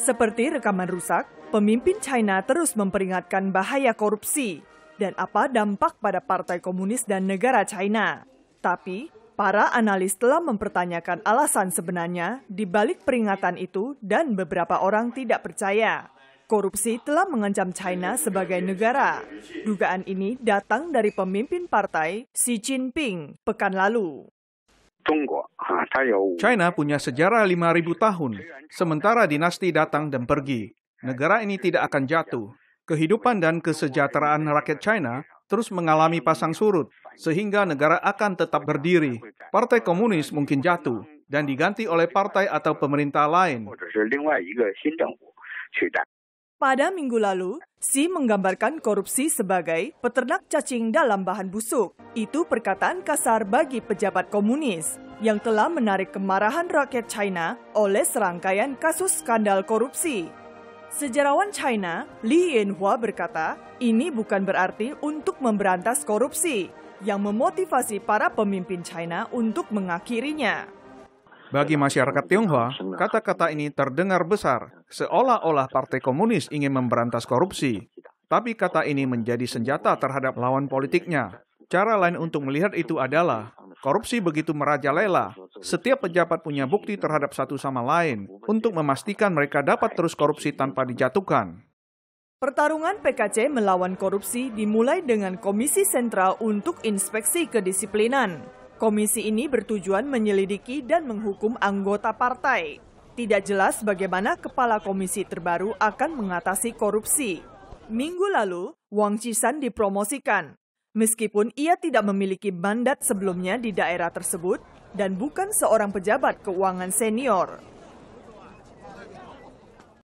Seperti rekaman rusak, pemimpin China terus memperingatkan bahaya korupsi dan apa dampak pada Partai Komunis dan negara China. Tapi, para analis telah mempertanyakan alasan sebenarnya di balik peringatan itu dan beberapa orang tidak percaya. Korupsi telah mengancam China sebagai negara. Dugaan ini datang dari pemimpin partai Xi Jinping pekan lalu. Ah, China punya sejarah 5.000 tahun, sementara dinasti datang dan pergi. Negara ini tidak akan jatuh. Kehidupan dan kesejahteraan rakyat China terus mengalami pasang surut, sehingga negara akan tetap berdiri. Partai Komunis mungkin jatuh dan diganti oleh partai atau pemerintah lain. Pada minggu lalu, Si menggambarkan korupsi sebagai peternak cacing dalam bahan busuk. Itu perkataan kasar bagi pejabat komunis yang telah menarik kemarahan rakyat China oleh serangkaian kasus skandal korupsi. Sejarawan China, Li Yanhua berkata, ini bukan berarti untuk memberantas korupsi yang memotivasi para pemimpin China untuk mengakhirinya. Bagi masyarakat Tionghoa, kata-kata ini terdengar besar, seolah-olah Partai Komunis ingin memberantas korupsi. Tapi kata ini menjadi senjata terhadap lawan politiknya. Cara lain untuk melihat itu adalah korupsi begitu merajalela. Setiap pejabat punya bukti terhadap satu sama lain untuk memastikan mereka dapat terus korupsi tanpa dijatuhkan. Pertarungan PKC melawan korupsi dimulai dengan Komisi Sentral untuk Inspeksi Kedisiplinan. Komisi ini bertujuan menyelidiki dan menghukum anggota partai. Tidak jelas bagaimana kepala komisi terbaru akan mengatasi korupsi. Minggu lalu, Wang Cisan dipromosikan. Meskipun ia tidak memiliki mandat sebelumnya di daerah tersebut dan bukan seorang pejabat keuangan senior.